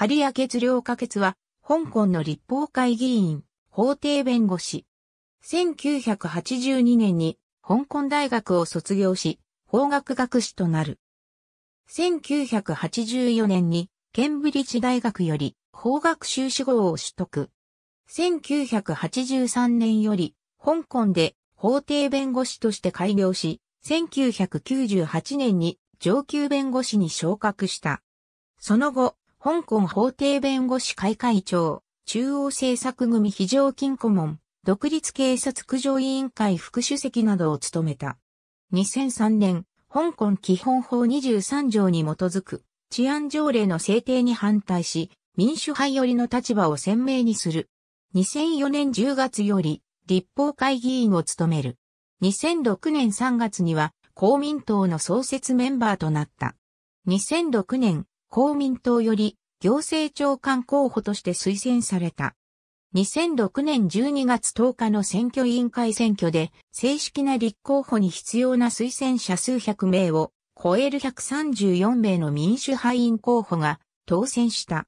針谷月良可決は、香港の立法会議員、法廷弁護士。1982年に香港大学を卒業し、法学学士となる。1984年にケンブリッジ大学より法学修士号を取得。1983年より香港で法廷弁護士として開業し、1998年に上級弁護士に昇格した。その後、香港法廷弁護士会会長、中央政策組非常勤顧問、独立警察駆除委員会副主席などを務めた。2003年、香港基本法23条に基づく治安条例の制定に反対し、民主派寄りの立場を鮮明にする。2004年10月より立法会議員を務める。2006年3月には公民党の創設メンバーとなった。2006年公民党より行政長官候補として推薦された。2006年12月10日の選挙委員会選挙で正式な立候補に必要な推薦者数100名を超える134名の民主派員候補が当選した。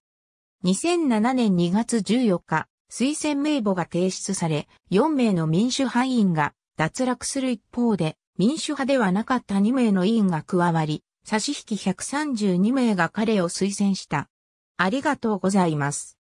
2007年2月14日、推薦名簿が提出され、4名の民主派員が脱落する一方で、民主派ではなかった2名の委員が加わり、差し引き132名が彼を推薦した。ありがとうございます。